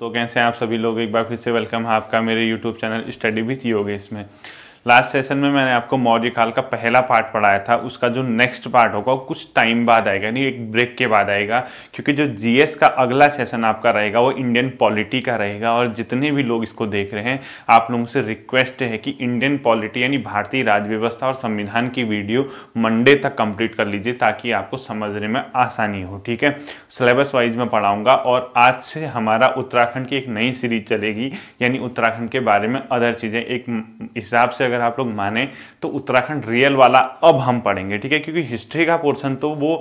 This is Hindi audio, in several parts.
दोस्तों कैसे हैं आप सभी लोग एक बार फिर से वेलकम है आपका मेरे YouTube channel study with Yogesh में लास्ट सेशन में मैंने आपको मौर्य काल का पहला पार्ट पढ़ाया था उसका जो नेक्स्ट पार्ट होगा वो कुछ टाइम बाद आएगा यानी एक ब्रेक के बाद आएगा क्योंकि जो जीएस का अगला सेशन आपका रहेगा वो इंडियन पॉलिटी का रहेगा और जितने भी लोग इसको देख रहे हैं आप लोगों से रिक्वेस्ट है कि इंडियन पॉलिटी यानी भारतीय राज्य व्यवस्था और संविधान की वीडियो मंडे तक कंप्लीट कर लीजिए ताकि आपको समझने में आसानी हो ठीक है सिलेबस वाइज में पढ़ाऊंगा और आज से हमारा उत्तराखंड की एक नई सीरीज चलेगी यानी उत्तराखंड के बारे में अदर चीज़ें एक हिसाब से अगर अगर आप लोग माने तो उत्तराखंड रियल वाला अब हम पढ़ेंगे ठीक है क्योंकि हिस्ट्री का पोर्शन तो वो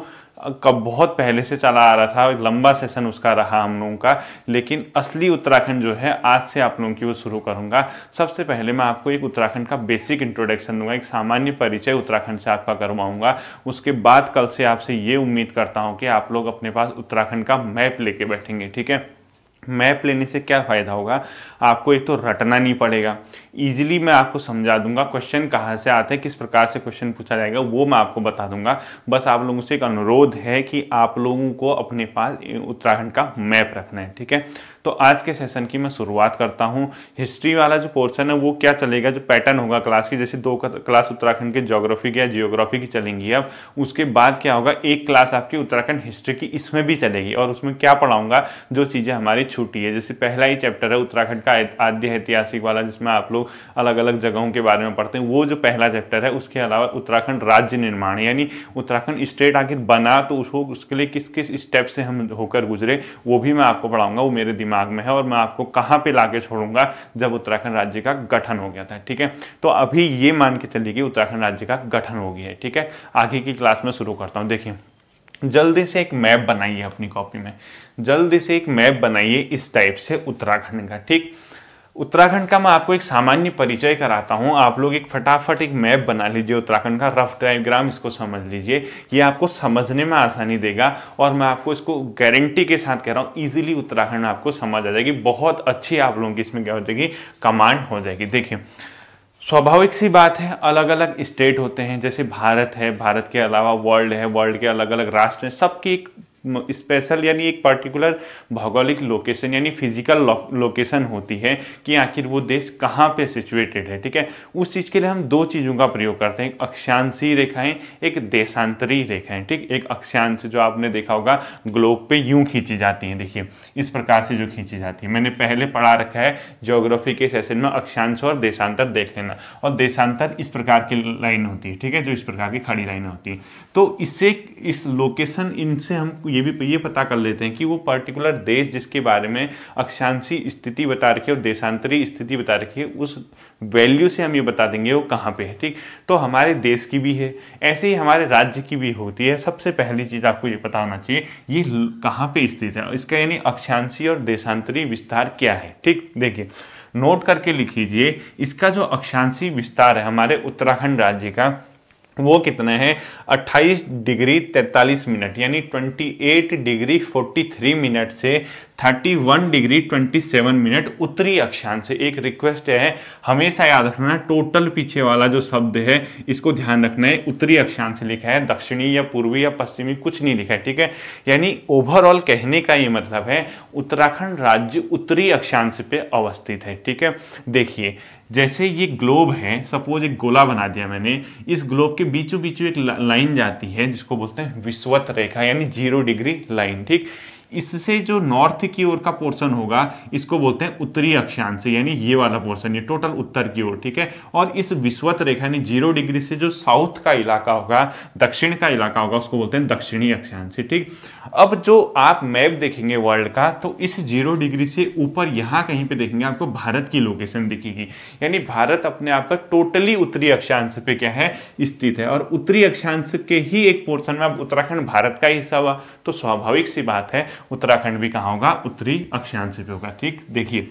कब बहुत पहले से चला आ रहा था लंबा सेशन उसका रहा हम लोगों का लेकिन असली उत्तराखंड जो है आज से आप लोगों की वो शुरू करूंगा सबसे पहले मैं आपको एक उत्तराखंड का बेसिक इंट्रोडक्शन दूंगा एक सामान्य परिचय उत्तराखंड से आपका करवाऊंगा उसके बाद कल से आपसे ये उम्मीद करता हूँ कि आप लोग अपने पास उत्तराखंड का मैप लेके बैठेंगे ठीक है मैप लेने से क्या फ़ायदा होगा आपको एक तो रटना नहीं पड़ेगा ईजिली मैं आपको समझा दूंगा क्वेश्चन कहाँ से आते हैं किस प्रकार से क्वेश्चन पूछा जाएगा वो मैं आपको बता दूंगा बस आप लोगों से एक अनुरोध है कि आप लोगों को अपने पास उत्तराखंड का मैप रखना है ठीक है तो आज के सेशन की मैं शुरुआत करता हूँ हिस्ट्री वाला जो पोर्शन है वो क्या चलेगा जो पैटर्न होगा क्लास की जैसे दो क्लास उत्तराखंड के जोग्राफी की या जियोग्राफी की चलेंगी अब उसके बाद क्या होगा एक क्लास आपकी उत्तराखंड हिस्ट्री की इसमें भी चलेगी और उसमें क्या पढ़ाऊंगा जो चीज़ें हमारी छूटी है जैसे पहला ही चैप्टर है उत्तराखंड का आद्य ऐतिहासिक वाला जिसमें आप लोग अलग अलग जगहों के बारे में पढ़ते हैं वो जो पहला चैप्टर है उसके अलावा उत्तराखंड राज्य निर्माण यानी उत्तराखंड स्टेट आखिर बना तो उसको उसके लिए किस किस स्टेप से हम होकर गुजरे वो भी मैं आपको पढ़ाऊंगा वो मेरे दिमाग में है और मैं आपको कहाँ पर ला छोड़ूंगा जब उत्तराखंड राज्य का गठन हो गया था ठीक है तो अभी ये मान के चलिए कि उत्तराखंड राज्य का गठन हो गया है ठीक है आगे की क्लास में शुरू करता हूँ देखिए जल्दी से एक मैप बनाइए अपनी कॉपी में जल्दी से एक मैप बनाइए इस टाइप से उत्तराखंड का ठीक उत्तराखंड का मैं आपको एक सामान्य परिचय कराता हूँ आप लोग एक फटाफट एक मैप बना लीजिए उत्तराखंड का रफ डायग्राम इसको समझ लीजिए ये आपको समझने में आसानी देगा और मैं आपको इसको गारंटी के साथ कह रहा हूँ इजीली उत्तराखंड आपको समझ आ जाएगी बहुत अच्छी आप लोगों की इसमें क्या हो जाएगी कमांड हो जाएगी देखिए स्वाभाविक सी बात है अलग अलग स्टेट होते हैं जैसे भारत है भारत के अलावा वर्ल्ड है वर्ल्ड के अलग अलग राष्ट्र हैं सबकी एक स्पेशल यानी एक पर्टिकुलर भौगोलिक लोकेशन यानी फिजिकल लोकेशन होती है कि आखिर वो देश कहाँ पे सिचुएटेड है ठीक है उस चीज़ के लिए हम दो चीज़ों का प्रयोग करते हैं अक्षांशी रेखाएं एक देशांतरी रेखाएं ठीक एक अक्षांश जो आपने देखा होगा ग्लोब पे यूं खींची जाती हैं देखिए इस प्रकार से जो खींची जाती है मैंने पहले पढ़ा रखा है जोग्राफी के सेशन में अक्षांश और देशांतर देख लेना और देशांतर इस प्रकार की लाइन होती है ठीक है जो इस प्रकार की खड़ी लाइन होती है तो इससे इस लोकेशन इनसे हम ये भी ये पता कर लेते हैं कि वो पर्टिकुलर देश जिसके बारे में अक्षांशी स्थिति बता रखी है और देशांतरी स्थिति बता रखी है उस वैल्यू से हम ये बता देंगे वो कहाँ पे है ठीक तो हमारे देश की भी है ऐसे ही हमारे राज्य की भी होती है सबसे पहली चीज़ आपको ये पता होना चाहिए ये कहाँ पर स्थित है इसका यानी अक्षांशी और देशांतरी विस्तार क्या है ठीक देखिए नोट करके लिख लीजिए इसका जो अक्षांशी विस्तार है हमारे उत्तराखंड राज्य का वो कितने हैं 28 डिग्री 43 मिनट यानी 28 डिग्री 43 मिनट से 31 डिग्री 27 मिनट उत्तरी अक्षांश से एक रिक्वेस्ट है हमेशा याद रखना टोटल पीछे वाला जो शब्द है इसको ध्यान रखना है उत्तरी अक्षांश से लिखा है दक्षिणी या पूर्वी या पश्चिमी कुछ नहीं लिखा है ठीक है यानी ओवरऑल कहने का ये मतलब है उत्तराखंड राज्य उत्तरी अक्षांश पे अवस्थित है ठीक है देखिए जैसे ये ग्लोब है सपोज एक गोला बना दिया मैंने इस ग्लोब के बीचों बीचों एक लाइन जाती है जिसको बोलते हैं विश्वत रेखा यानी जीरो डिग्री लाइन ठीक इससे जो नॉर्थ की ओर का पोर्शन होगा इसको बोलते हैं उत्तरी अक्षांश यानी ये वाला पोर्शन ये टोटल उत्तर की ओर ठीक है और इस विश्वत रेखा यानी जीरो डिग्री से जो साउथ का इलाका होगा दक्षिण का इलाका होगा उसको बोलते हैं दक्षिणी अक्षांश ठीक अब जो आप मैप देखेंगे वर्ल्ड का तो इस जीरो डिग्री से ऊपर यहाँ कहीं पे देखेंगे आपको भारत की लोकेशन दिखेगी यानी भारत अपने आप का टोटली उत्तरी अक्षांश पे क्या है स्थित है और उत्तरी अक्षांश के ही एक पोर्शन में अब उत्तराखंड भारत का हिस्सा हुआ तो स्वाभाविक सी बात है उत्तराखंड भी कहाँ होगा उत्तरी अक्षांश पे होगा ठीक देखिए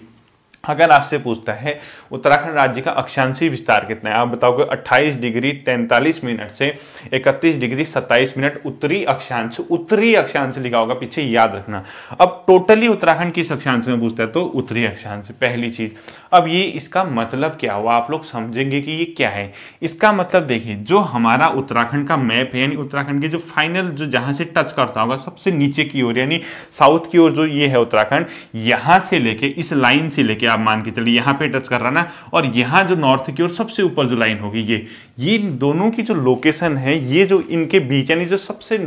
अगर आपसे पूछता है उत्तराखंड राज्य का अक्षांशी विस्तार कितना है आप बताओगे 28 डिग्री 43 मिनट से 31 डिग्री 27 मिनट उत्तरी अक्षांश उत्तरी अक्षांश लिखा होगा पीछे याद रखना अब टोटली उत्तराखंड किस अक्षांश में पूछता है तो उत्तरी अक्षांश पहली चीज अब ये इसका मतलब क्या हुआ आप लोग समझेंगे कि ये क्या है इसका मतलब देखिए जो हमारा उत्तराखंड का मैप है यानी उत्तराखंड के जो फाइनल जो जहाँ से टच करता होगा सबसे नीचे की ओर यानी साउथ की ओर जो ये है उत्तराखंड यहाँ से लेके इस लाइन से लेके आप मान के चलिए यहाँ पे टच कर रहा ना और यहाँ जो नॉर्थ की ओर सबसे ऊपर जो लाइन होगी ये ये दोनों की जो लोकेशन है ये जो इनके बीच यानी जो सबसे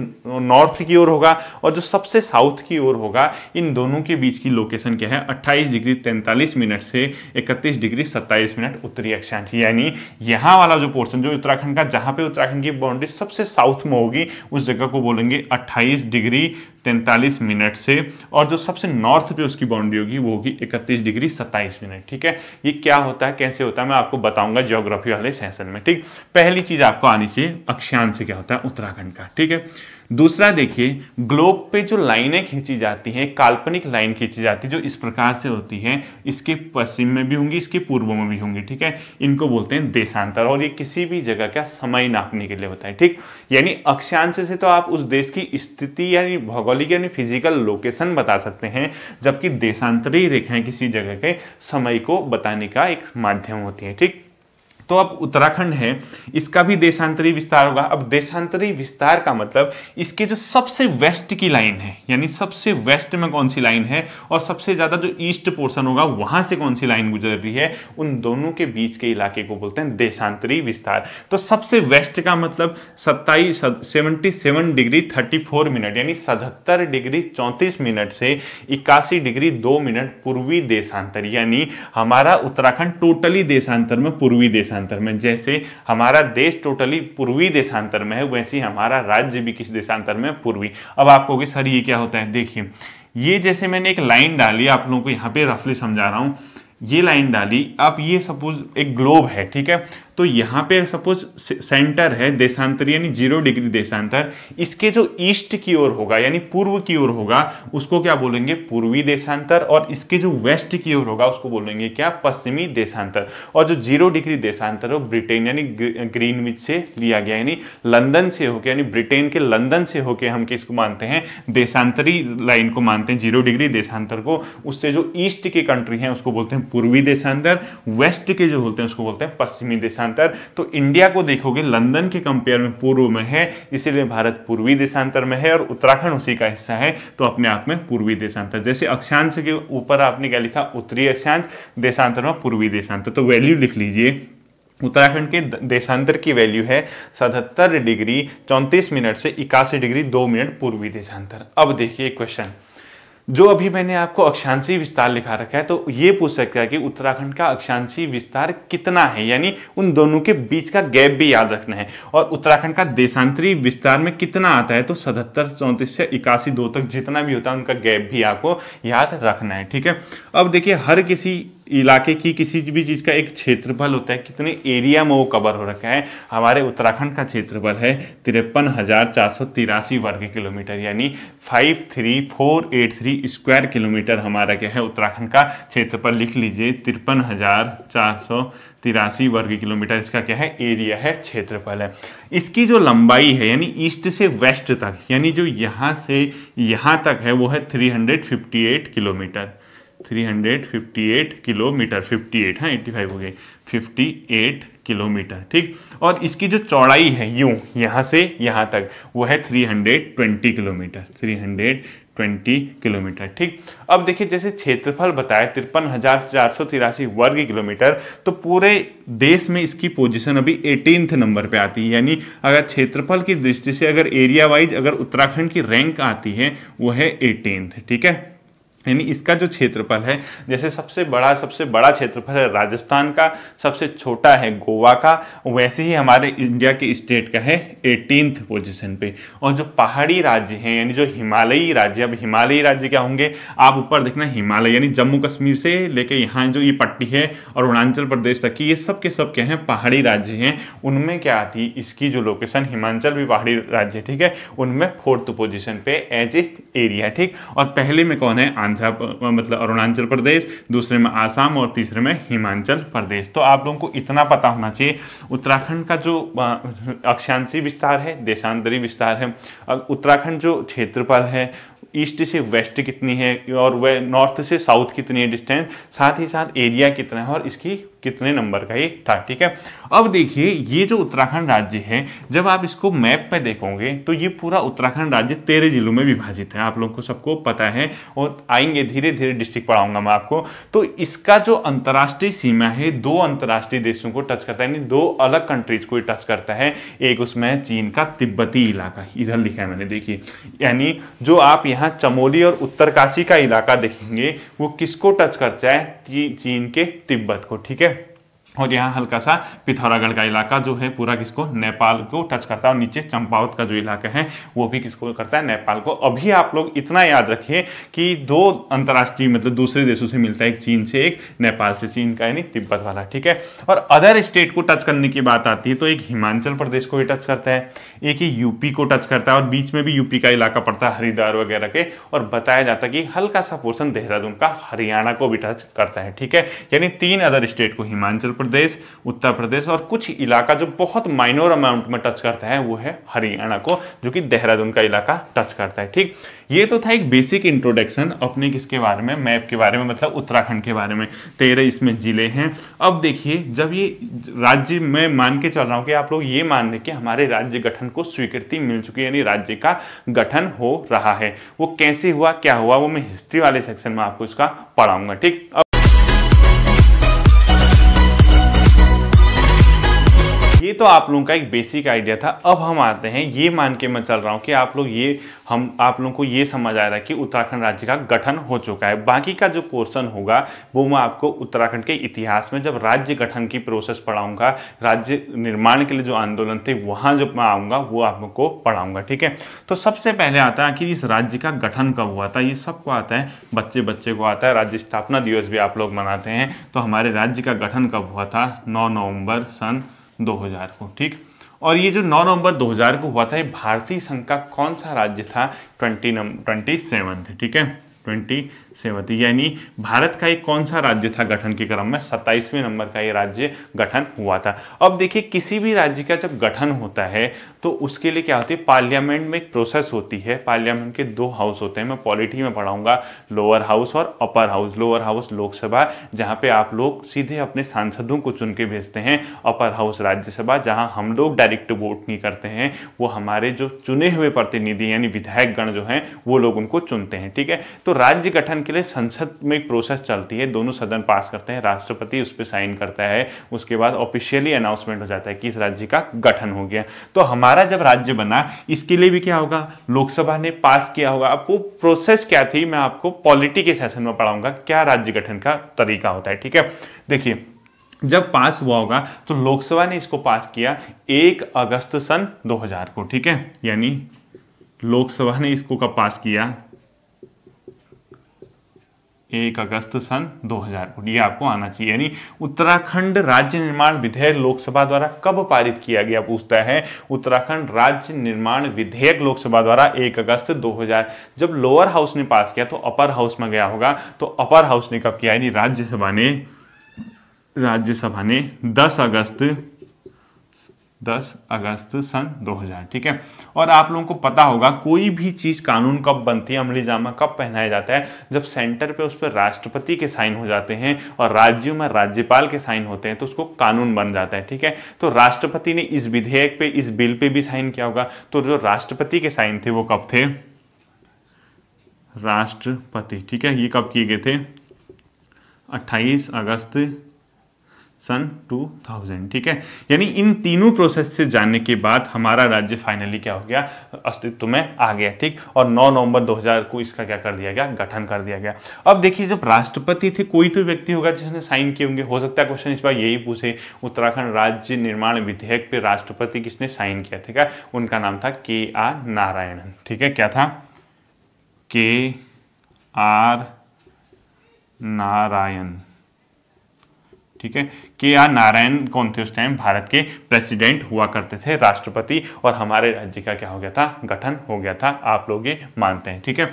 नॉर्थ की ओर होगा और जो सबसे साउथ की ओर होगा इन दोनों के बीच की लोकेशन क्या है 28 डिग्री 43 मिनट से 31 डिग्री 27 मिनट उत्तरी अक्षांश यानी यहाँ वाला जो पोर्शन जो उत्तराखंड का जहाँ पे उत्तराखंड की बाउंड्री सबसे साउथ में होगी उस जगह को बोलेंगे अट्ठाईस डिग्री तैंतालीस मिनट से और जो सबसे नॉर्थ पे उसकी बाउंड्री होगी वो होगी इकतीस डिग्री सत्ताईस मिनट ठीक है ये क्या होता है कैसे होता है मैं आपको बताऊंगा ज्योग्राफी वाले सेशन में ठीक पहली चीज़ आपको आनी चाहिए अक्षांश क्या होता है उत्तराखंड का ठीक है दूसरा देखिए ग्लोब पे जो लाइनें खींची जाती हैं काल्पनिक लाइन खींची जाती है जो इस प्रकार से होती है इसके पश्चिम में भी होंगी इसके पूर्व में भी होंगी ठीक है इनको बोलते हैं देशांतर और ये किसी भी जगह का समय नापने के लिए होता है ठीक यानी अक्षांश से तो आप उस देश की स्थिति यानी भौगोलिक यानी फिजिकल लोकेशन बता सकते हैं जबकि देशांतरी रेखाएं किसी जगह के समय को बताने का एक माध्यम होती है ठीक तो अब उत्तराखंड है इसका भी देशांतरी विस्तार होगा अब देशांतरी विस्तार का मतलब इसके जो सबसे वेस्ट की लाइन है यानी सबसे वेस्ट में कौन सी लाइन है और सबसे ज़्यादा जो ईस्ट पोर्सन होगा वहां से कौन सी लाइन गुजर रही है उन दोनों के बीच के इलाके को बोलते हैं देशांतरी विस्तार तो सबसे वेस्ट का मतलब सत्ताईस seventy seven degree thirty four minute यानी सतहत्तर डिग्री चौंतीस मिनट से इक्यासी डिग्री दो मिनट पूर्वी देशांतर यानी हमारा उत्तराखंड टोटली देशांतर में पूर्वी देशांतर देशांतर में जैसे हमारा देश टोटली पूर्वी देशांतर में है वैसे ही हमारा राज्य भी किस देशांतर में पूर्वी अब आप कहोगे सर ये क्या होता है देखिए ये जैसे मैंने एक लाइन डाली आप लोगों को यहाँ पे रफली समझा रहा हूँ ये लाइन डाली आप ये सपोज एक ग्लोब है ठीक है तो यहाँ पे सपोज सेंटर है देशांतर यानी जीरो डिग्री देशांतर इसके जो ईस्ट की ओर होगा यानी पूर्व की ओर होगा उसको क्या बोलेंगे पूर्वी देशांतर और इसके जो वेस्ट की ओर होगा उसको बोलेंगे क्या पश्चिमी देशांतर और जो जीरो डिग्री देशांतर है ब्रिटेन यानी ग्रीनविच से लिया गया यानी लंदन से होकर यानी ब्रिटेन के लंदन से होकर हम किसको मानते हैं देशांतरी लाइन को मानते हैं जीरो डिग्री देशांतर को उससे जो ईस्ट के कंट्री है उसको बोलते हैं पूर्वी देशांतर वेस्ट के जो बोलते हैं उसको बोलते हैं पश्चिमी देशांतर देशांतर तो इंडिया को देखोगे लंदन के कंपेयर में पूर्व में है इसीलिए भारत पूर्वी देशांतर में है और उत्तराखंड उसी का हिस्सा है तो अपने आप में पूर्वी देशांतर जैसे अक्षांश के ऊपर आपने क्या लिखा उत्तरी अक्षांश देशांतर में पूर्वी देशांतर तो वैल्यू लिख लीजिए उत्तराखंड के देशांतर की वैल्यू है सतहत्तर डिग्री चौंतीस मिनट से इक्यासी डिग्री दो मिनट पूर्वी देशांतर अब देखिए क्वेश्चन जो अभी मैंने आपको अक्षांशी विस्तार लिखा रखा है तो ये पूछ सकता है कि उत्तराखंड का अक्षांशी विस्तार कितना है यानी उन दोनों के बीच का गैप भी याद रखना है और उत्तराखंड का देशांतरी विस्तार में कितना आता है तो सतहत्तर चौंतीस से इक्यासी दो तक जितना भी होता है उनका गैप भी आपको याद रखना है ठीक है अब देखिए हर किसी इलाके की किसी भी चीज़ का एक क्षेत्रफल होता है कितने एरिया में वो कवर हो रखा है हमारे उत्तराखंड का क्षेत्रफल है तिरपन हज़ार चार सौ तिरासी वर्ग किलोमीटर यानी five three four eight three square kilometre हमारा क्या है उत्तराखंड का क्षेत्रफल लिख लीजिए तिरपन हज़ार चार सौ तिरासी वर्ग किलोमीटर इसका क्या है एरिया है क्षेत्रफल है इसकी जो लंबाई है यानी ईस्ट से वेस्ट तक यानी जो यहाँ से यहाँ तक है वो है 358 किलोमीटर 358 किलोमीटर 58 हाँ एट्टी हो गए 58 किलोमीटर ठीक और इसकी जो चौड़ाई है यूँ यहाँ से यहाँ तक वो है 320 किलोमीटर 320 किलोमीटर ठीक अब देखिए जैसे क्षेत्रफल बताया तिरपन हजार चार सौ तिरासी वर्ग किलोमीटर तो पूरे देश में इसकी पोजीशन अभी एटीनथ नंबर पे आती है यानी अगर क्षेत्रफल की दृष्टि से अगर एरिया वाइज अगर उत्तराखंड की रैंक आती है वो है एटीनथ ठीक है यानी इसका जो क्षेत्रफल है जैसे सबसे बड़ा सबसे बड़ा क्षेत्रफल है राजस्थान का सबसे छोटा है गोवा का वैसे ही हमारे इंडिया के स्टेट का है एटीनथ पोजीशन पे और जो पहाड़ी राज्य हैं यानी जो हिमालयी राज्य अब हिमालयी राज्य क्या होंगे आप ऊपर देखना हिमालय यानी जम्मू कश्मीर से लेके यहाँ जो ये पट्टी है और अरुणाचल प्रदेश तक की ये सब के सब क्या हैं पहाड़ी राज्य हैं उनमें क्या आती है इसकी जो लोकेशन हिमाचल भी पहाड़ी राज्य ठीक है उनमें फोर्थ पोजिशन पे एज एरिया ठीक और पहले में कौन है आंध्र मतलब अरुणाचल प्रदेश दूसरे में आसाम और तीसरे में हिमाचल प्रदेश तो आप लोगों को इतना पता होना चाहिए उत्तराखंड का जो अक्षांशी विस्तार है देशांतरी विस्तार है उत्तराखंड जो क्षेत्रफल है ईस्ट से वेस्ट कितनी है और वह नॉर्थ से साउथ कितनी है डिस्टेंस साथ ही साथ एरिया कितना है और इसकी कितने नंबर का ये था ठीक है अब देखिए ये जो उत्तराखंड राज्य है जब आप इसको मैप पे देखोगे तो ये पूरा उत्तराखंड राज्य तेरह जिलों में विभाजित है आप लोग को सबको पता है और आएंगे धीरे धीरे डिस्ट्रिक्ट पढ़ाऊंगा मैं आपको तो इसका जो अंतर्राष्ट्रीय सीमा है दो अंतर्राष्ट्रीय देशों को टच करता है यानी दो अलग कंट्रीज को टच करता है एक उसमें चीन का तिब्बती इलाका इधर लिखा है मैंने देखिए यानी जो आप यहाँ चमोली और उत्तरकाशी का इलाका देखेंगे वो किसको टच करता है चीन के तिब्बत को ठीक है और यहाँ हल्का सा पिथौरागढ़ का इलाका जो है पूरा किसको नेपाल को टच करता है और नीचे चंपावत का जो इलाका है वो भी किसको करता है नेपाल को अभी आप लोग इतना याद रखिए कि दो अंतर्राष्ट्रीय मतलब दूसरे देशों से मिलता है एक चीन से एक नेपाल से चीन का यानी तिब्बत वाला ठीक है और अदर स्टेट को टच करने की बात आती है तो एक हिमाचल प्रदेश को भी टच करता है एक ही यूपी को टच करता है और बीच में भी यूपी का इलाका पड़ता है हरिद्वार वगैरह के और बताया जाता है कि हल्का सा पोर्सन देहरादून का हरियाणा को भी टच करता है ठीक है यानी तीन अदर स्टेट को हिमाचल प्रदेश प्रदेश उत्तर प्रदेश और कुछ इलाका जो बहुत माइनोर अमाउंट में टच करता है वो है हरियाणा को जो कि देहरादून का इलाका टच करता है ठीक ये तो था एक बेसिक इंट्रोडक्शन अपने किसके बारे में मैप के बारे में मतलब उत्तराखंड के बारे में तेरह इसमें जिले हैं अब देखिए जब ये राज्य में मान के चल रहा हूँ कि आप लोग ये मान लें कि हमारे राज्य गठन को स्वीकृति मिल चुकी है यानी राज्य का गठन हो रहा है वो कैसे हुआ क्या हुआ वो मैं हिस्ट्री वाले सेक्शन में आपको इसका पढ़ाऊंगा ठीक अब तो आप लोगों का एक बेसिक आइडिया था अब हम आते हैं ये मान के मैं चल रहा हूँ कि आप लोग ये हम आप लोगों को ये समझ आ रहा है कि उत्तराखंड राज्य का गठन हो चुका है बाकी का जो पोर्शन होगा वो मैं आपको उत्तराखंड के इतिहास में जब राज्य गठन की प्रोसेस पढ़ाऊंगा राज्य निर्माण के लिए जो आंदोलन थे वहाँ जब मैं आऊँगा वो आप लोग को पढ़ाऊँगा ठीक है तो सबसे पहले आता है कि इस राज्य का गठन कब हुआ था ये सबको आता है बच्चे बच्चे को आता है राज्य स्थापना दिवस भी आप लोग मनाते हैं तो हमारे राज्य का गठन कब हुआ था नौ नवम्बर सन 2000 को ठीक और ये जो 9 नवंबर 2000 को हुआ था ये भारतीय संघ का कौन सा राज्य था ट्वेंटी नंबर सेवन ठीक है ट्वेंटी सेवती यानी भारत का एक कौन सा राज्य था गठन के क्रम में सत्ताईसवें नंबर का ये राज्य गठन हुआ था अब देखिए किसी भी राज्य का जब गठन होता है तो उसके लिए क्या होती है पार्लियामेंट में एक प्रोसेस होती है पार्लियामेंट के दो हाउस होते हैं मैं पॉलिटी में पढ़ाऊंगा लोअर हाउस और upper house lower house Lok Sabha जहाँ पे आप लोग सीधे अपने सांसदों को चुन के भेजते हैं अपर हाउस राज्यसभा जहाँ हम लोग डायरेक्ट वोट नहीं करते हैं वो हमारे जो चुने हुए प्रतिनिधि यानी विधायकगण जो हैं वो लोग उनको चुनते हैं ठीक है तो राज्य गठन अनुमोदन के लिए संसद में एक प्रोसेस चलती है दोनों सदन पास करते हैं राष्ट्रपति उस पर साइन करता है उसके बाद ऑफिशियली अनाउंसमेंट हो जाता है कि इस राज्य का गठन हो गया तो हमारा जब राज्य बना इसके लिए भी क्या होगा लोकसभा ने पास किया होगा अब वो प्रोसेस क्या थी मैं आपको पॉलिटी के सेशन में पढ़ाऊंगा क्या राज्य गठन का तरीका होता है ठीक है देखिए जब पास हुआ होगा तो लोकसभा ने इसको पास किया एक अगस्त सन 2000 को ठीक है यानी लोकसभा ने इसको कब पास किया एक अगस्त सन 2000 ये आपको आना चाहिए यानी उत्तराखंड राज्य निर्माण विधेयक लोकसभा द्वारा कब पारित किया गया पूछता है उत्तराखंड राज्य निर्माण विधेयक लोकसभा द्वारा एक अगस्त 2000 जब लोअर हाउस ने पास किया तो अपर हाउस में गया होगा तो अपर हाउस ने कब किया यानी राज्यसभा ने राज्यसभा ने दस अगस्त 10 अगस्त सन 2000 ठीक है और आप लोगों को पता होगा कोई भी चीज़ कानून कब बनती है अमली जामा कब पहनाया जाता है जब सेंटर पे उस पर राष्ट्रपति के साइन हो जाते हैं और राज्यों में राज्यपाल के साइन होते हैं तो उसको कानून बन जाता है ठीक है तो राष्ट्रपति ने इस विधेयक पे इस बिल पे भी साइन किया होगा तो जो राष्ट्रपति के साइन थे वो कब थे राष्ट्रपति ठीक है ये कब किए गए थे अट्ठाईस अगस्त सन 2000 ठीक है यानी इन तीनों प्रोसेस से जानने के बाद हमारा राज्य फाइनली क्या हो गया अस्तित्व में आ गया ठीक और 9 नवंबर 2000 को इसका क्या कर दिया गया गठन कर दिया गया अब देखिए जब राष्ट्रपति थे कोई तो व्यक्ति होगा जिसने साइन किए होंगे हो सकता है क्वेश्चन इस बार यही पूछे उत्तराखंड राज्य निर्माण विधेयक पे राष्ट्रपति किसने साइन किया ठीक है उनका नाम था के आर नारायणन ठीक है क्या था के आर नारायण ठीक है के आर नारायण कौन थे उस टाइम भारत के प्रेसिडेंट हुआ करते थे राष्ट्रपति और हमारे राज्य का क्या हो गया था गठन हो गया था आप लोग ये मानते हैं ठीक है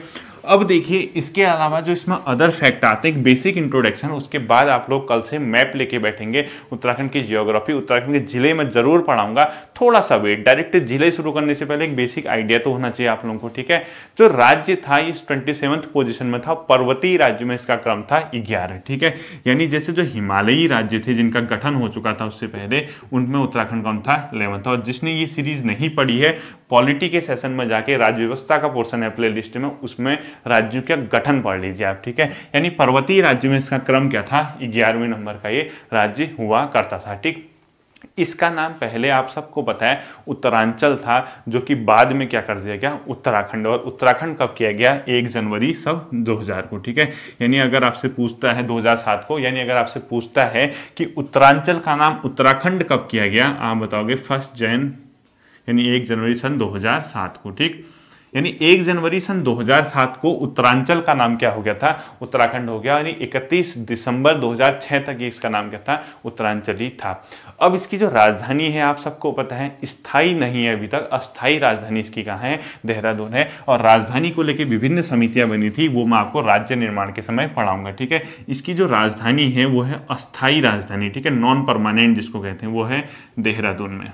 अब देखिए इसके अलावा जो इसमें अदर फैक्ट आते हैं बेसिक इंट्रोडक्शन उसके बाद आप लोग कल से मैप लेके बैठेंगे उत्तराखंड की जियोग्राफी उत्तराखंड के जिले में जरूर पढ़ाऊंगा थोड़ा सा वेट डायरेक्ट जिले शुरू करने से पहले एक बेसिक आइडिया तो होना चाहिए आप लोगों को ठीक है जो राज्य था इस ट्वेंटी पोजिशन में था पर्वतीय राज्य में इसका क्रम था ग्यारह ठीक है यानी जैसे जो हिमालयी राज्य थे जिनका गठन हो चुका था उससे पहले उनमें उत्तराखंड कौन था इलेवंथ और जिसने ये सीरीज नहीं पढ़ी है पॉलिटी के सेशन में जाके राज्य व्यवस्था का पोर्सन है प्ले लिस्ट में उसमें राज्यों का गठन पढ़ लीजिए आप ठीक है यानी पर्वतीय राज्य में इसका क्रम क्या था ग्यारहवें नंबर का ये राज्य हुआ करता था ठीक इसका नाम पहले आप सबको बताया उत्तरांचल था जो कि बाद में क्या कर दिया गया उत्तराखंड और उत्तराखंड कब किया गया एक जनवरी सब 2000 को ठीक है यानी अगर आपसे पूछता है 2007 को यानी अगर आपसे पूछता है कि उत्तरांचल का नाम उत्तराखंड कब किया गया आप बताओगे फर्स्ट जैन यानी एक जनवरी सन 2007 को ठीक यानी एक जनवरी सन 2007 को उत्तरांचल का नाम क्या हो गया था उत्तराखंड हो गया यानी 31 दिसंबर 2006 तक इसका नाम क्या था उत्तरांचल ही था अब इसकी जो राजधानी है आप सबको पता है स्थाई नहीं है अभी तक अस्थाई राजधानी इसकी कहाँ है देहरादून है और राजधानी को लेकर विभिन्न समितियाँ बनी थी वो मैं आपको राज्य निर्माण के समय पढ़ाऊंगा ठीक है इसकी जो राजधानी है वो है अस्थायी राजधानी ठीक है नॉन परमानेंट जिसको कहते हैं वो है देहरादून में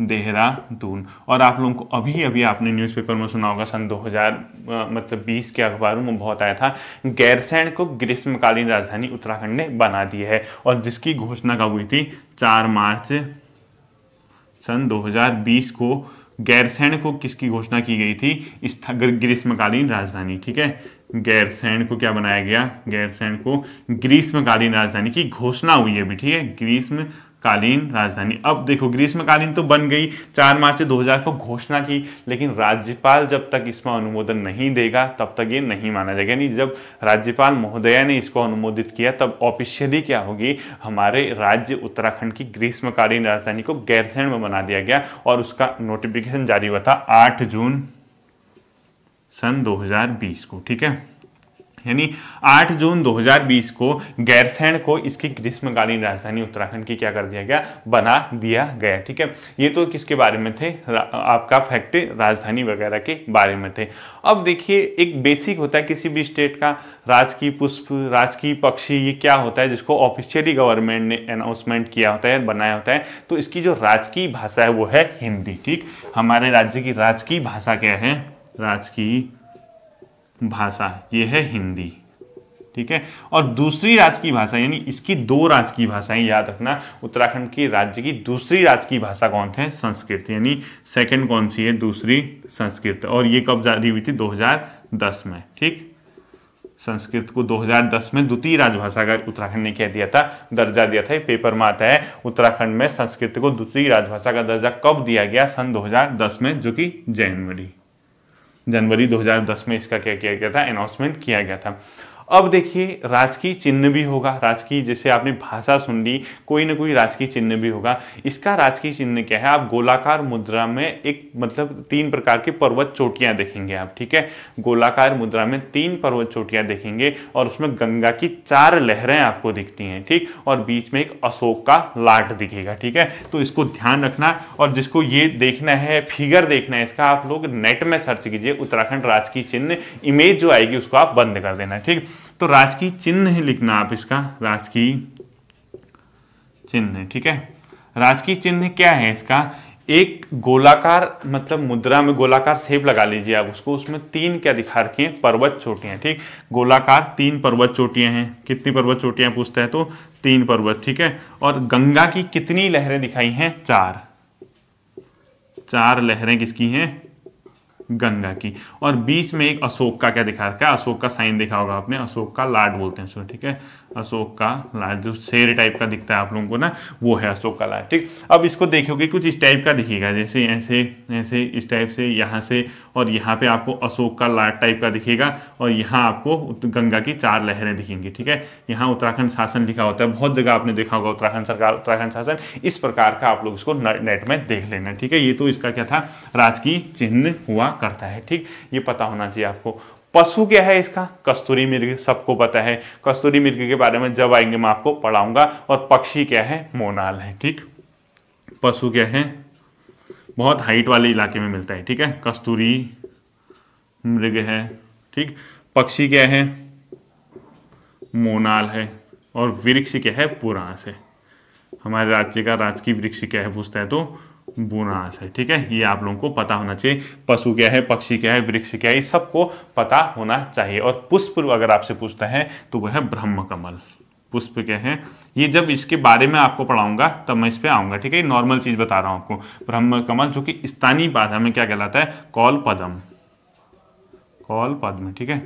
देहरादून और आप लोगों को अभी अभी आपने न्यूज़पेपर में सुना होगा सन 2000 मतलब 20 के अखबारों में बहुत आया था गैरसैंड को ग्रीष्मकालीन राजधानी उत्तराखंड ने बना दी है और जिसकी घोषणा कब हुई थी 4 मार्च सन 2020 को गैरसैंड को किसकी घोषणा की गई थी ग्रीष्मकालीन राजधानी ठीक है गैरसैंड को क्या बनाया गया गैरसैंड को ग्रीष्मकालीन राजधानी की घोषणा हुई है अभी ठीक है ग्रीष्म कालीन राजधानी अब देखो ग्रीष्मकालीन तो बन गई चार मार्च 2000 को घोषणा की लेकिन राज्यपाल जब तक इसमें अनुमोदन नहीं देगा तब तक ये नहीं माना जाएगा यानी जब राज्यपाल महोदया ने इसको अनुमोदित किया तब ऑफिशियली क्या होगी हमारे राज्य उत्तराखंड की ग्रीष्मकालीन राजधानी को गैरसैंड में बना दिया गया और उसका नोटिफिकेशन जारी हुआ था आठ जून सन दो को ठीक है यानी 8 जून 2020 को गैरसैंण को इसकी ग्रीष्मकालीन राजधानी उत्तराखंड की क्या कर दिया गया बना दिया गया ठीक है ये तो किसके बारे में थे आपका फैक्ट राजधानी वगैरह के बारे में थे अब देखिए एक बेसिक होता है किसी भी स्टेट का राजकीय पुष्प राजकीय पक्षी ये क्या होता है जिसको ऑफिशियली गवर्नमेंट ने अनाउंसमेंट किया होता है बनाया होता है तो इसकी जो राजकीय भाषा है वो है हिंदी ठीक हमारे राज्य की राजकीय भाषा क्या है राजकीय भाषा ये है हिंदी ठीक है और दूसरी राज्य की भाषा यानी इसकी दो राज्य की भाषाएं याद रखना उत्तराखंड की राज्य की दूसरी राज्य की भाषा कौन थे संस्कृत यानी सेकंड कौन सी है दूसरी संस्कृत और ये कब जारी हुई थी 2010 में ठीक संस्कृत को 2010 में द्वितीय राजभाषा का उत्तराखंड ने कह दिया था दर्जा दिया था ये पेपर में आता है उत्तराखंड में संस्कृत को द्वितीय राजभाषा का दर्जा कब दिया गया सन 2010 में जो कि जनवरी जनवरी 2010 में इसका क्या किया गया था अनाउंसमेंट किया गया था अब देखिए राजकीय चिन्ह भी होगा राजकीय जैसे आपने भाषा सुन ली कोई ना कोई राजकीय चिन्ह भी होगा इसका राजकीय चिन्ह क्या है आप गोलाकार मुद्रा में एक मतलब तीन प्रकार की पर्वत चोटियां देखेंगे आप ठीक है गोलाकार मुद्रा में तीन पर्वत चोटियां देखेंगे और उसमें गंगा की चार लहरें आपको दिखती हैं ठीक और बीच में एक अशोक का लाट दिखेगा ठीक है तो इसको ध्यान रखना और जिसको ये देखना है फिगर देखना है इसका आप लोग नेट में सर्च कीजिए उत्तराखंड राजकीय चिन्ह इमेज जो आएगी उसको आप बंद कर देना ठीक तो राजकीय चिन्ह लिखना आप इसका राजकीय चिन्ह ठीक है राजकीय चिन्ह क्या है इसका एक गोलाकार मतलब मुद्रा में गोलाकार सेब लगा लीजिए आप उसको उसमें तीन क्या दिखा रखे हैं पर्वत चोटियां ठीक गोलाकार तीन पर्वत चोटियां हैं कितनी पर्वत चोटियां पूछते हैं तो तीन पर्वत ठीक है और गंगा की कितनी लहरें दिखाई हैं चार चार लहरें किसकी हैं गंगा की और बीच में एक अशोक का क्या दिखा रखा है अशोक का साइन दिखा होगा आपने अशोक का लाड बोलते हैं उसको ठीक है अशोक का लाल जो शेर टाइप का दिखता है आप लोगों को ना वो है अशोक का लाल ठीक अब इसको देखोगे कुछ इस टाइप का दिखेगा जैसे ऐसे ऐसे इस टाइप से यहाँ से और यहाँ पे आपको अशोक का लाल टाइप का दिखेगा और यहाँ आपको गंगा की चार लहरें दिखेंगी ठीक है यहाँ उत्तराखंड शासन लिखा होता है बहुत जगह आपने देखा होगा उत्तराखंड सरकार उत्तराखंड शासन इस प्रकार का आप लोग इसको नेट में देख लेना ठीक है ये तो इसका क्या था राजकीय चिन्ह हुआ करता है ठीक ये पता होना चाहिए आपको पशु क्या है इसका कस्तूरी मिर्ग सबको पता है कस्तूरी मिर्ग के बारे में जब आएंगे मैं आपको पढ़ाऊंगा और पक्षी क्या है मोनाल है ठीक पशु क्या है बहुत हाइट वाले इलाके में मिलता है ठीक है कस्तूरी मृग है ठीक पक्षी क्या है मोनाल है और वृक्ष क्या है पुरास है हमारे राज्य का राजकीय वृक्ष क्या है पूछता है तो बुनास है ठीक है ये आप लोगों को पता होना चाहिए पशु क्या है पक्षी क्या है वृक्ष क्या है सबको पता होना चाहिए और पुष्प अगर आपसे पूछता है तो वह है ब्रह्म कमल पुष्प क्या है ये जब इसके बारे में आपको पढ़ाऊंगा तब मैं इस पर आऊंगा ठीक है ये नॉर्मल चीज़ बता रहा हूं आपको ब्रह्म कमल जो कि स्थानीय भाषा में क्या कहलाता है कौल पदम कौल पद्म ठीक है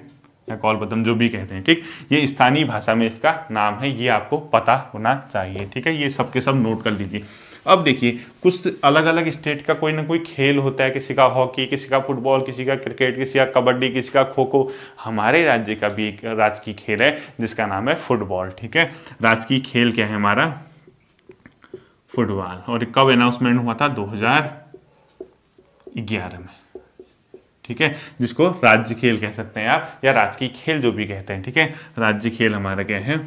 या कौल जो भी कहते हैं ठीक ये स्थानीय भाषा में इसका नाम है ये आपको पता होना चाहिए ठीक है ये सबके सब नोट कर लीजिए अब देखिए कुछ अलग अलग स्टेट का कोई ना कोई खेल होता है किसी का हॉकी किसी का फुटबॉल किसी का क्रिकेट किसी का कबड्डी किसी का खो खो हमारे राज्य का भी एक राजकीय खेल है जिसका नाम है फुटबॉल ठीक है राजकीय खेल क्या है हमारा फुटबॉल और कब अनाउंसमेंट हुआ था 2011 में ठीक है जिसको राज्य खेल कह सकते हैं आप या राजकीय खेल जो भी कहते हैं ठीक है राज्य खेल हमारा क्या है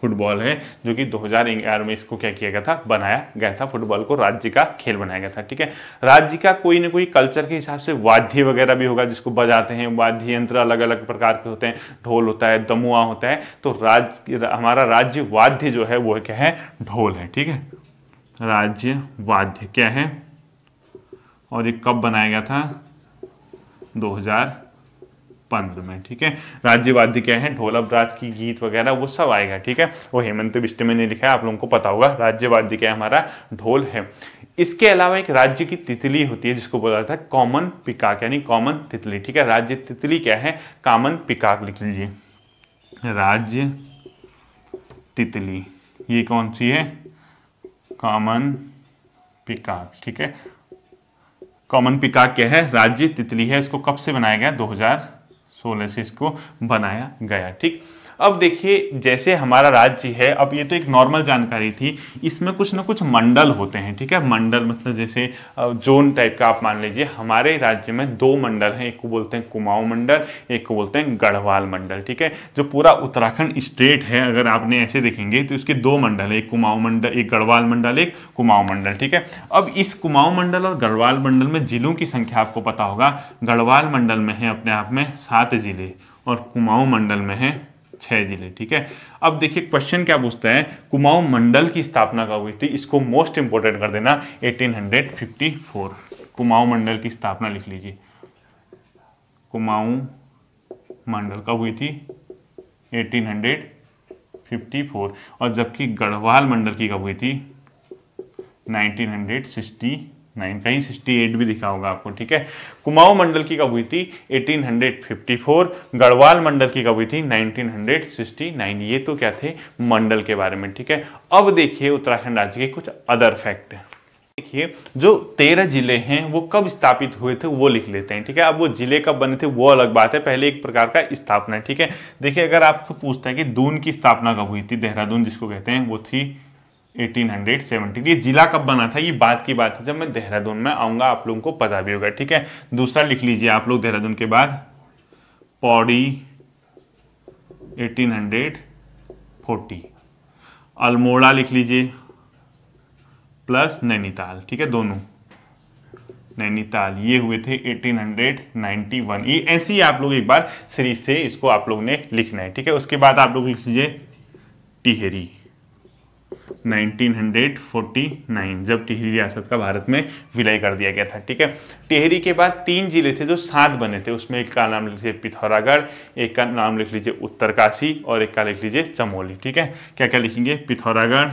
फुटबॉल है जो कि 2011 में इसको क्या किया गया था बनाया गया था फुटबॉल को राज्य का खेल बनाया गया था ठीक है राज्य का कोई ना कोई कल्चर के हिसाब से वाद्य वगैरह भी होगा जिसको बजाते हैं वाद्य यंत्र अलग अलग प्रकार के होते हैं ढोल होता है दमुआ होता है तो राज्य हमारा राज्य वाद्य जो है वो क्या है ढोल है ठीक है राज्य वाद्य क्या है और ये कब बनाया गया था 2000 पंद्रह में ठीक है राज्यवादी क्या है ढोलक राज की गीत वगैरह वो सब आएगा ठीक है वो हेमंत विष्ट में नहीं लिखा है आप लोगों को पता होगा राज्यवादी क्या है हमारा ढोल है इसके अलावा एक राज्य की तितली होती है जिसको बोला जाता है कॉमन पिकाक यानी कॉमन तितली ठीक है राज्य तितली क्या है कॉमन पिकाक लिख लीजिए राज्य तितली ये कौन सी है कॉमन पिकाक ठीक है कॉमन पिकाक क्या है राज्य तितली है इसको कब से बनाया गया सोलह से इसको बनाया गया ठीक अब देखिए जैसे हमारा राज्य है अब ये तो एक नॉर्मल जानकारी थी इसमें कुछ ना कुछ मंडल होते हैं ठीक है मंडल मतलब जैसे जोन टाइप का आप मान लीजिए हमारे राज्य में दो मंडल हैं एक को बोलते हैं कुमाऊं मंडल एक को बोलते हैं गढ़वाल मंडल ठीक है जो पूरा उत्तराखंड स्टेट है अगर आपने ऐसे देखेंगे तो इसके दो मंडल है एक कुमाऊं मंडल एक गढ़वाल मंडल एक कुमाऊं मंडल ठीक है अब इस कुमाऊं मंडल और गढ़वाल मंडल में जिलों की संख्या आपको पता होगा गढ़वाल मंडल में है अपने आप में सात जिले और कुमाऊं मंडल में है छह जिले ठीक है अब देखिए क्वेश्चन क्या पूछता है कुमाऊं मंडल की स्थापना कब हुई थी इसको मोस्ट इंपोर्टेंट कर देना 1854 कुमाऊं मंडल की स्थापना लिख लीजिए कुमाऊं मंडल कब हुई थी 1854 और जबकि गढ़वाल मंडल की कब हुई थी 1960 नाइन कहीं सिक्सटी एट भी दिखा होगा आपको ठीक है कुमाऊं मंडल की कब हुई थी 1854 गढ़वाल मंडल की कब हुई थी 1969 ये तो क्या थे मंडल के बारे में ठीक है अब देखिए उत्तराखंड राज्य के कुछ अदर फैक्ट देखिए जो तेरह जिले हैं वो कब स्थापित हुए थे वो लिख लेते हैं ठीक है अब वो जिले कब बने थे वो अलग बात है पहले एक प्रकार का स्थापना ठीक है देखिए अगर आपको पूछता है कि दून की स्थापना कब हुई थी देहरादून जिसको कहते हैं वो थी 1870 ये जिला कब बना था ये बात की बात है जब मैं देहरादून में आऊंगा आप लोगों को पता भी होगा ठीक है दूसरा लिख लीजिए आप लोग देहरादून के बाद पौड़ी 1840 अल्मोड़ा लिख लीजिए प्लस नैनीताल ठीक है दोनों नैनीताल ये हुए थे 1891 ये ऐसे ही आप लोग एक बार सीरीज से इसको आप लोग ने लिखना है ठीक है उसके बाद आप लोग लिख लीजिए टिहरी 1949 जब टिहरी रियासत का भारत में विलय कर दिया गया था ठीक है टिहरी के बाद तीन जिले थे जो सात बने थे उसमें एक का नाम लिख लीजिए पिथौरागढ़ एक का नाम लिख लीजिए उत्तरकाशी और एक का लिख लीजिए चमोली ठीक है क्या क्या लिखेंगे पिथौरागढ़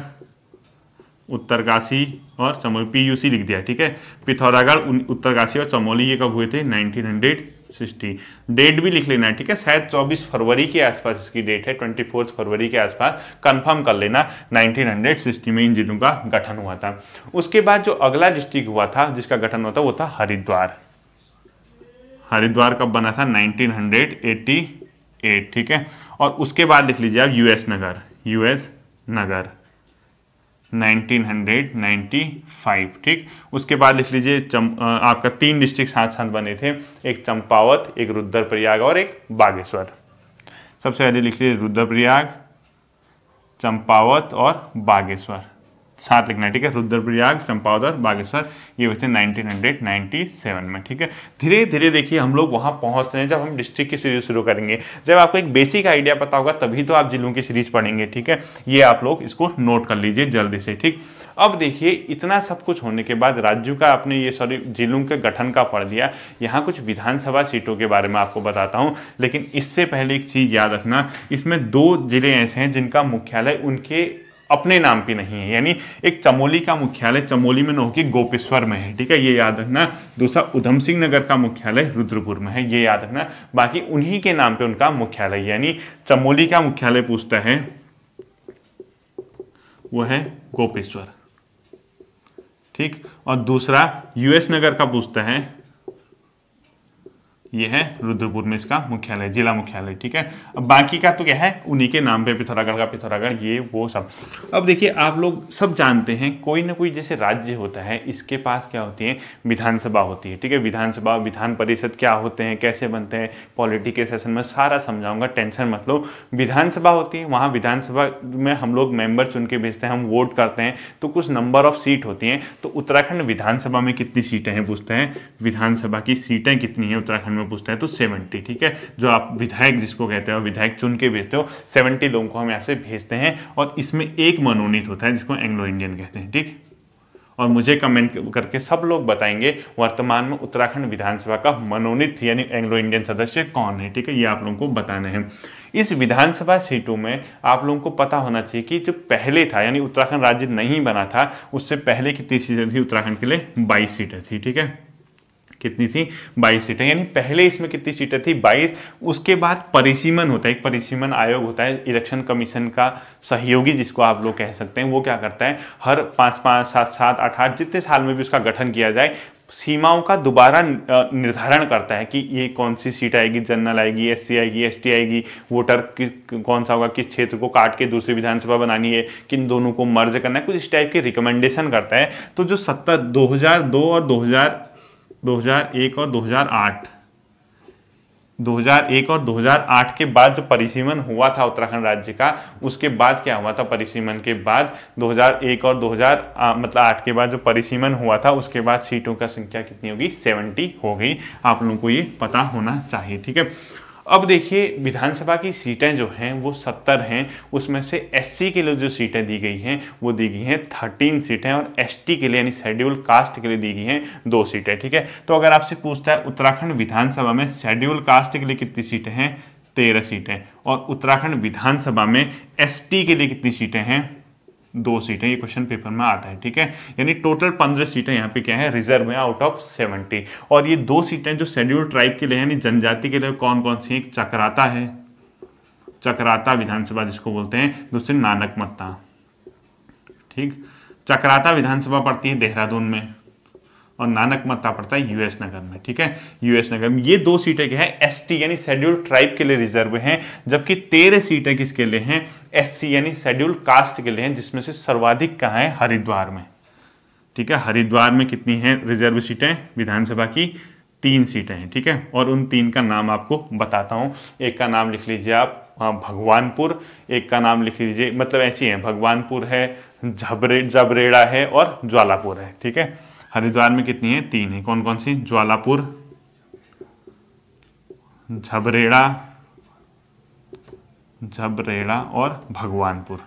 उत्तरकाशी और चमोली पीयूसी लिख दिया ठीक है पिथौरागढ़ उत्तरकाशी और चमोली ये कब हुए थे 1960 डेट भी लिख लेना है ठीक है शायद 24 फरवरी के आसपास इसकी डेट है 24 फरवरी के आसपास कंफर्म कर लेना 1960 में इन जिलों का गठन हुआ था उसके बाद जो अगला डिस्ट्रिक्ट हुआ था जिसका गठन हुआ था वो था हरिद्वार हरिद्वार कब बना था एट ठीक है और उसके बाद लिख लीजिए आप यूएस नगर यूएस नगर 1995 ठीक उसके बाद लिख लीजिए आपका तीन डिस्ट्रिक्ट साथ साथ बने थे एक चंपावत एक रुद्रप्रयाग और एक बागेश्वर सबसे पहले लिख लीजिए रुद्रप्रयाग चंपावत और बागेश्वर साथ लिखना है ठीक है रुद्रप्रयाग चंपावदर बागेश्वर ये हुए थे 1997 में ठीक है धीरे धीरे देखिए हम लोग वहाँ पहुँच रहे हैं जब हम डिस्ट्रिक्ट की सीरीज शुरू करेंगे जब आपको एक बेसिक आइडिया पता होगा तभी तो आप जिलों की सीरीज पढ़ेंगे ठीक है ये आप लोग इसको नोट कर लीजिए जल्दी से ठीक अब देखिए इतना सब कुछ होने के बाद राज्यों का आपने ये सॉरी जिलों के गठन का पढ़ दिया यहाँ कुछ विधानसभा सीटों के बारे में आपको बताता हूँ लेकिन इससे पहले एक चीज़ याद रखना इसमें दो जिले ऐसे हैं जिनका मुख्यालय उनके अपने नाम पे नहीं है यानी एक चमोली का मुख्यालय चमोली में न होकर गोपेश्वर में है ठीक है ये याद रखना दूसरा उधम सिंह नगर का मुख्यालय रुद्रपुर में है ये याद रखना बाकी उन्हीं के नाम पे उनका मुख्यालय यानी चमोली का मुख्यालय पूछता है वो है गोपेश्वर ठीक और दूसरा यूएस नगर का पूछता है ये है रुद्रपुर में इसका मुख्यालय जिला मुख्यालय ठीक है अब बाकी का तो क्या है उन्हीं के नाम पे पिथौरागढ़ का पिथौरागढ़ ये वो सब अब देखिए आप लोग सब जानते हैं कोई ना कोई जैसे राज्य होता है इसके पास क्या होती है विधानसभा होती है ठीक है विधानसभा विधान परिषद क्या होते हैं कैसे बनते हैं पॉलिटी के सेशन में सारा समझाऊंगा टेंशन मत लो विधानसभा होती है वहाँ विधानसभा में हम लोग मेंबर चुन के भेजते हैं हम वोट करते हैं तो कुछ नंबर ऑफ सीट होती हैं तो उत्तराखंड विधानसभा में कितनी सीटें हैं पूछते हैं विधानसभा की सीटें कितनी हैं उत्तराखंड में में पूछते हैं तो सेवेंटी ठीक है जो आप विधायक जिसको कहते हो विधायक चुन के भेजते हो सेवेंटी लोगों को हम यहाँ से भेजते हैं और इसमें एक मनोनीत होता है जिसको एंग्लो इंडियन कहते हैं ठीक और मुझे कमेंट करके सब लोग बताएंगे वर्तमान में उत्तराखंड विधानसभा का मनोनीत यानी एंग्लो इंडियन सदस्य कौन है ठीक है ये आप लोगों को बताने हैं इस विधानसभा सीटों में आप लोगों को पता होना चाहिए कि जो पहले था यानी उत्तराखंड राज्य नहीं बना था उससे पहले की तीसरी सीटें थी उत्तराखंड के लिए बाईस सीटें थी ठीक है कितनी थी बाईस सीटें यानी पहले इसमें कितनी सीटें थी बाईस उसके बाद परिसीमन होता है एक परिसीमन आयोग होता है इलेक्शन कमीशन का सहयोगी जिसको आप लोग कह सकते हैं वो क्या करता है हर पाँच पाँच सात सात आठ आठ जितने साल में भी उसका गठन किया जाए सीमाओं का दोबारा निर्धारण करता है कि ये कौन सी सीट आएगी जनरल आएगी एस आएगी एस आएगी वोटर कि, कौन सा होगा किस क्षेत्र को काट के दूसरी विधानसभा बनानी है किन दोनों को मर्ज करना है कुछ इस टाइप के रिकमेंडेशन करता है तो जो सत्ता 2002 और 2000 2001 और 2008 2001 और 2008 के बाद जो परिसीमन हुआ था उत्तराखंड राज्य का उसके बाद क्या हुआ था परिसीमन के बाद 2001 और 2000 मतलब आठ के बाद जो परिसीमन हुआ था उसके बाद सीटों का संख्या कितनी होगी 70 हो गई आप लोगों को ये पता होना चाहिए ठीक है अब देखिए विधानसभा की सीटें जो हैं वो सत्तर हैं उसमें से एस के लिए जो सीटें दी गई हैं वो दी गई हैं थर्टीन सीटें और एस के लिए यानी शेड्यूल कास्ट के लिए दी गई हैं दो सीटें ठीक है तो अगर आपसे पूछता है उत्तराखंड विधानसभा में शेड्यूल कास्ट के लिए कितनी सीटें हैं तेरह सीटें और उत्तराखंड विधानसभा में एस के लिए कितनी सीटें हैं दो सीटें ये क्वेश्चन पेपर में आता है ठीक है यानी टोटल पंद्रह सीटें यहाँ पे क्या है रिजर्व है आउट ऑफ सेवेंटी और ये दो सीटें जो शेड्यूल ट्राइब के लिए यानी जनजाति के लिए कौन कौन सी एक चक्राता है चक्राता विधानसभा जिसको बोलते हैं दूसरी नानक मत्ता ठीक चक्राता विधानसभा पड़ती है देहरादून में और नानक मत्ता पड़ता है यूएस नगर में ठीक है यूएस नगर में ये दो सीटें क्या है एस यानी शेड्यूल ट्राइब के लिए रिजर्व है जबकि तेरह सीटें किसके लिए हैं एस यानी शेड्यूल कास्ट के लिए हैं जिसमें से सर्वाधिक कहाँ है हरिद्वार में ठीक है हरिद्वार में कितनी हैं रिजर्व सीटें विधानसभा की तीन सीटें हैं ठीक है और उन तीन का नाम आपको बताता हूँ एक का नाम लिख लीजिए आप हाँ, भगवानपुर एक का नाम लिख लीजिए मतलब ऐसी हैं भगवानपुर है जबरे जबरेड़ा है और ज्वालापुर है ठीक है हरिद्वार में कितनी है तीन है कौन कौन सी ज्वालापुर झबरेड़ा झबरेड़ा और भगवानपुर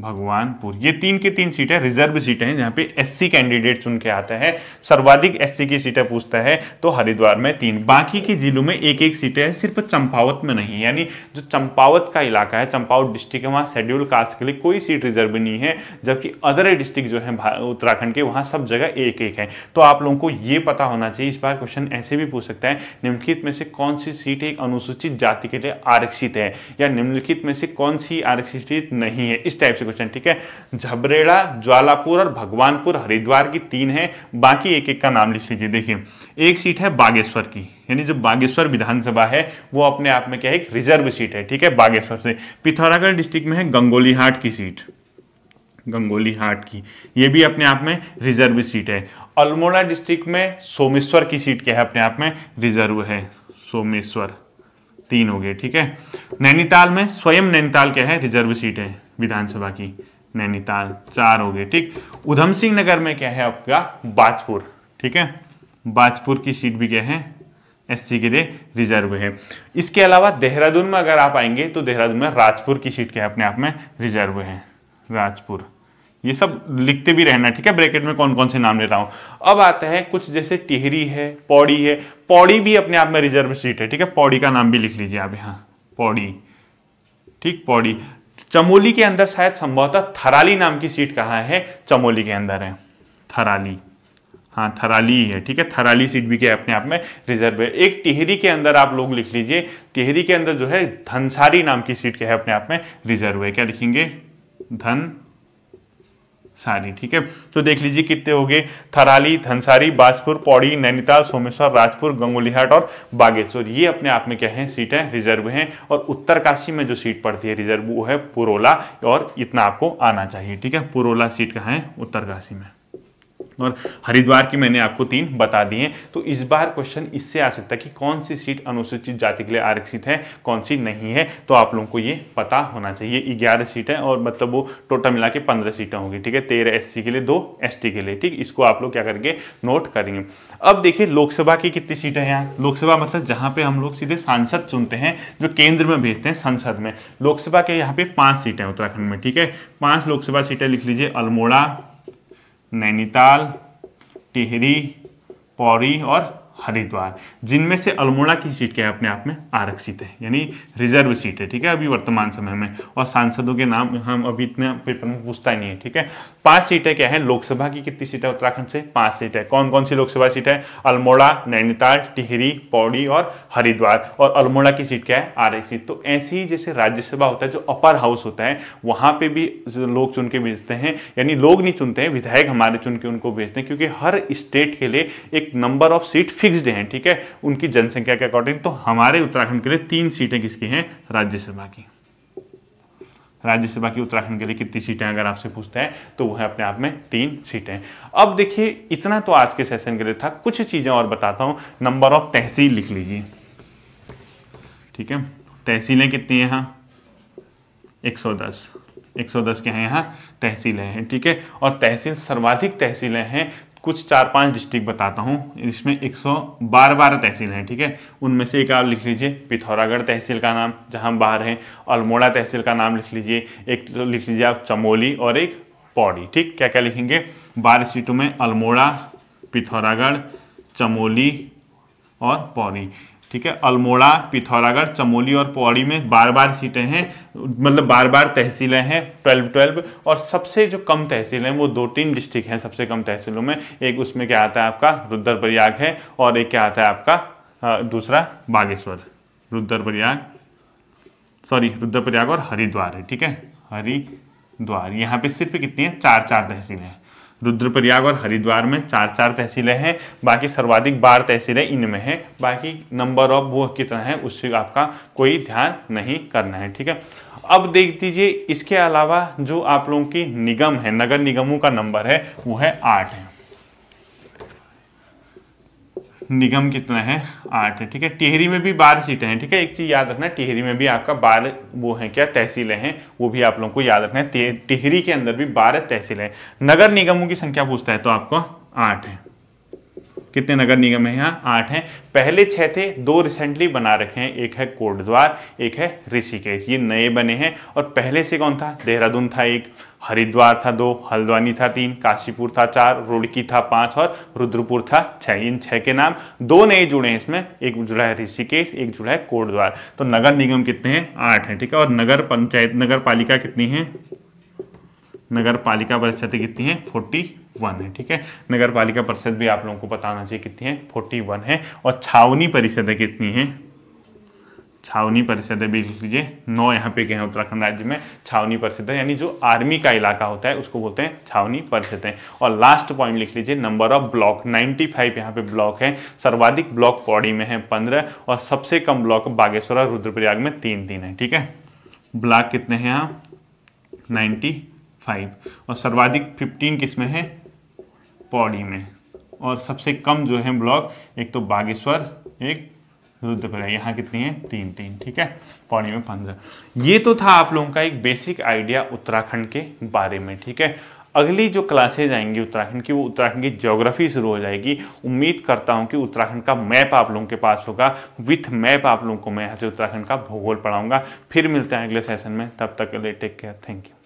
भगवानपुर ये तीन के तीन सीटें रिजर्व सीटें हैं जहाँ पे एससी कैंडिडेट चुन के आता है सर्वाधिक एससी की सीटें पूछता है तो हरिद्वार में तीन बाकी के जिलों में एक एक सीटें हैं सिर्फ चंपावत में नहीं यानी जो चंपावत का इलाका है चंपावत डिस्ट्रिक्ट है वहाँ शेड्यूल कास्ट के लिए कोई सीट रिजर्व नहीं है जबकि अदर डिस्ट्रिक्ट जो है उत्तराखंड के वहाँ सब जगह एक एक है तो आप लोगों को ये पता होना चाहिए इस बार क्वेश्चन ऐसे भी पूछ सकता है निम्नलिखित में से कौन सी सीट एक अनुसूचित जाति के लिए आरक्षित है या निम्नलिखित में से कौन सी आरक्षित नहीं है इस टाइप से अच्छे क्वेश्चन ठीक है झबरेड़ा ज्वालापुर और भगवानपुर हरिद्वार की तीन है बाकी एक एक का नाम लिख लीजिए देखिए एक सीट है बागेश्वर की यानी जो बागेश्वर विधानसभा है वो अपने आप में क्या है एक रिजर्व सीट है ठीक है बागेश्वर से पिथौरागढ़ डिस्ट्रिक्ट में है गंगोली हाट की सीट गंगोली हाट की ये भी अपने आप में रिजर्व सीट है अल्मोड़ा डिस्ट्रिक्ट में सोमेश्वर की सीट क्या है अपने आप में रिजर्व है सोमेश्वर तीन हो गए ठीक है नैनीताल में स्वयं नैनीताल क्या है रिजर्व सीट है विधानसभा की नैनीताल चार हो गई ठीक उधम सिंह नगर में क्या है आपका बाजपुर ठीक है बाजपुर की सीट भी क्या है एससी के लिए रिजर्व है इसके अलावा देहरादून में अगर आप आएंगे तो देहरादून में राजपुर की सीट क्या है अपने आप में रिजर्व है राजपुर ये सब लिखते भी रहना ठीक है ब्रैकेट में कौन कौन से नाम ले रहा हूं अब आता है कुछ जैसे टिहरी है पौड़ी है पौड़ी भी अपने आप में रिजर्व सीट है ठीक है पौड़ी का नाम भी लिख लीजिए आप यहाँ पौड़ी ठीक पौड़ी चमोली के अंदर शायद संभवतः थराली नाम की सीट कहाँ है चमोली के अंदर है थराली हाँ थराली है ठीक है थराली सीट भी क्या है अपने आप में रिजर्व है एक टिहरी के अंदर आप लोग लिख लीजिए टिहरी के अंदर जो है धनसारी नाम की सीट क्या है अपने आप में रिजर्व है क्या लिखेंगे धन सारी ठीक है तो देख लीजिए कितने हो गए थराली धनसारी बाजपुर पौड़ी नैनीताल सोमेश्वर राजपुर गंगोलीहाट और बागेश्वर ये अपने आप में क्या है सीटें रिजर्व हैं और उत्तरकाशी में जो सीट पड़ती है रिजर्व वो है पुरोला और इतना आपको आना चाहिए ठीक है पुरोला सीट कहाँ है उत्तरकाशी में और हरिद्वार की मैंने आपको तीन बता दी हैं तो इस बार क्वेश्चन इससे आ सकता है कि कौन सी सीट अनुसूचित जाति के लिए आरक्षित है कौन सी नहीं है तो आप लोगों को ये पता होना चाहिए ग्यारह सीटें और मतलब वो टोटल मिला के पंद्रह सीटें होंगी ठीक है तेरह एस के लिए दो एस के लिए ठीक इसको आप लोग क्या करेंगे नोट करेंगे अब देखिए लोकसभा की कितनी सीटें हैं यहाँ लोकसभा मतलब जहाँ पे हम लोग सीधे सांसद चुनते हैं जो केंद्र में भेजते हैं संसद में लोकसभा के यहाँ पे पाँच सीटें उत्तराखंड में ठीक है पाँच लोकसभा सीटें लिख लीजिए अल्मोड़ा नैनीताल टिहरी पौरी और हरिद्वार जिनमें से अल्मोड़ा की सीट क्या है अपने आप में आरक्षित है यानी रिजर्व सीट है ठीक है अभी वर्तमान समय में और सांसदों के नाम हम अभी इतना पेपर में पूछता ही नहीं है ठीक है पांच सीटें क्या है लोकसभा की कितनी सीटें उत्तराखंड से पांच सीटें कौन कौन सी लोकसभा सीट है अल्मोड़ा नैनीताल टिहरी पौड़ी और हरिद्वार और अल्मोड़ा की सीट क्या है आरक्षित तो ऐसी ही जैसे राज्यसभा होता है जो अपर हाउस होता है वहां पर भी लोग चुन के भेजते हैं यानी लोग नहीं चुनते हैं विधायक हमारे चुन के उनको भेजते हैं क्योंकि हर स्टेट के लिए एक number of seat fix fixed हैं ठीक है उनकी जनसंख्या के अकॉर्डिंग तो हमारे उत्तराखंड के लिए तीन सीटें किसकी हैं राज्यसभा की राज्यसभा की उत्तराखंड के लिए कितनी सीटें अगर आपसे पूछते हैं तो वो है अपने आप में तीन सीटें अब देखिए इतना तो आज के सेशन के लिए था कुछ चीज़ें और बताता हूं नंबर ऑफ तहसील लिख लीजिए ठीक है तहसीलें कितनी हैं यहां एक सौ दस 110 के हैं यहाँ तहसीलें हैं ठीक है और तहसील सर्वाधिक तहसीलें हैं कुछ चार पांच डिस्ट्रिक्ट बताता हूँ इसमें एक सौ बारह बारह तहसील हैं ठीक है उनमें से एक आप लिख लीजिए पिथौरागढ़ तहसील का नाम जहाँ बाहर हैं अल्मोड़ा तहसील का नाम लिख लीजिए एक लिख लीजिए आप चमोली और एक पौड़ी ठीक क्या क्या लिखेंगे बारह सीटों में अल्मोड़ा पिथौरागढ़ चमोली और पौड़ी ठीक है अल्मोड़ा पिथौरागढ़ चमोली और पौड़ी में बार बार सीटें हैं मतलब बार बार तहसीलें हैं ट्वेल्व ट्वेल्व और सबसे जो कम तहसीलें हैं वो दो तीन डिस्ट्रिक्ट हैं सबसे कम तहसीलों में एक उसमें क्या आता है आपका रुद्रप्रयाग है और एक क्या आता है आपका दूसरा बागेश्वर रुद्रप्रयाग सॉरी रुद्रप्रयाग और हरिद्वार है ठीक है हरिद्वार यहाँ पे सिर्फ कितनी है चार चार तहसीलें हैं रुद्रप्रयाग और हरिद्वार में चार चार तहसीलें हैं बाकी सर्वाधिक बार तहसीलें इनमें हैं बाकी नंबर ऑफ वो कितना है उससे आपका कोई ध्यान नहीं करना है ठीक है अब देख दीजिए इसके अलावा जो आप लोगों की निगम है नगर निगमों का नंबर है वो है आठ है निगम कितना है आठ है ठीक है टिहरी में भी बारह सीटें हैं ठीक है एक चीज़ याद रखना टिहरी में भी आपका बारह वो है क्या तहसीलें हैं वो भी आप लोगों को याद रखना है टिहरी के अंदर भी बारह तहसीलें नगर निगमों की संख्या पूछता है तो आपको आठ है कितने नगर निगम है यहाँ आठ हैं पहले छह थे दो रिसेंटली बना रखे हैं एक है कोटद्वार एक है ऋषिकेश ये नए बने हैं और पहले से कौन था देहरादून था एक हरिद्वार था दो हल्द्वानी था तीन काशीपुर था चार रुड़की था पांच और रुद्रपुर था छह इन छह के नाम दो नए जुड़े हैं इसमें एक जुड़ा है ऋषिकेश एक जुड़ा है कोटद्वार तो नगर निगम कितने हैं आठ हैं ठीक है और नगर पंचायत नगर पालिका कितनी है नगर पालिका परिषद कितनी है फोर्टी वन है ठीक है नगर पालिका परिषद भी आप लोगों को बताना चाहिए कितनी है फोर्टी वन है और छावनी परिषद कितनी है छावनी परिषद है लिख लीजिए नौ यहाँ पे के हैं उत्तराखंड राज्य में छावनी है यानी जो आर्मी का इलाका होता है उसको बोलते हैं छावनी परिषद है और लास्ट पॉइंट लिख लीजिए नंबर ऑफ ब्लॉक 95 फाइव यहाँ पे ब्लॉक है सर्वाधिक ब्लॉक पौड़ी में है 15 और सबसे कम ब्लॉक बागेश्वर और रुद्रप्रयाग में तीन तीन है ठीक है ब्लॉक कितने हैं यहाँ नाइन्टी और सर्वाधिक फिफ्टीन किस में है पौड़ी में और सबसे कम जो है ब्लॉक एक तो बागेश्वर एक रुद्र प्रयाग यहाँ कितनी है तीन तीन ठीक है पौड़ी में पंद्रह ये तो था आप लोगों का एक बेसिक आइडिया उत्तराखंड के बारे में ठीक है अगली जो क्लासेज आएंगी उत्तराखंड की वो उत्तराखंड की ज्योग्राफी शुरू हो जाएगी उम्मीद करता हूँ कि उत्तराखंड का मैप आप लोगों के पास होगा विथ मैप आप लोगों को मैं यहाँ से उत्तराखंड का भूगोल पढ़ाऊंगा फिर मिलते हैं अगले सेशन में तब तक के लिए टेक केयर थैंक यू